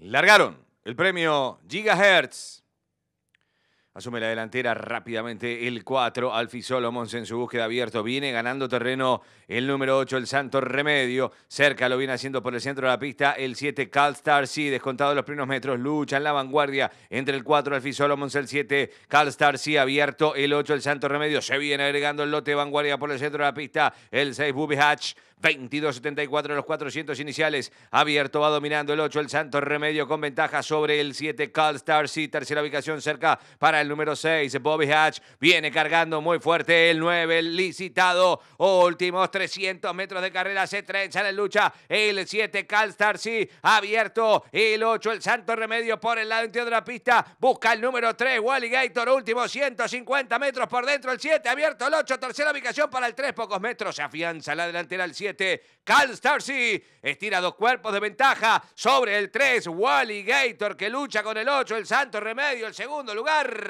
largaron el premio Gigahertz Asume la delantera rápidamente el 4, Alfie Solomons en su búsqueda abierto. Viene ganando terreno el número 8, el Santo Remedio. Cerca lo viene haciendo por el centro de la pista el 7, Calstar. si descontado los primeros metros, lucha en la vanguardia entre el 4, Alfie Solomons, el 7, Calstar. Sí, abierto el 8, el Santo Remedio. Se viene agregando el lote de vanguardia por el centro de la pista el 6, Bubi Hatch. 22-74 los 400 iniciales. Abierto va dominando el 8, el Santo Remedio con ventaja sobre el 7, Calstar. si tercera ubicación cerca para el número 6, Bobby Hatch, viene cargando muy fuerte el 9, el licitado, últimos 300 metros de carrera, se trencha la lucha, el 7, Calstar, sí, abierto, el 8, el Santo Remedio por el lado interior de la pista, busca el número 3, Wally Gator, último 150 metros por dentro, el 7, abierto el 8, tercera ubicación para el 3, pocos metros, se afianza la delantera el 7, Calstar, sí, estira dos cuerpos de ventaja sobre el 3, Wally Gator que lucha con el 8, el Santo Remedio, el segundo lugar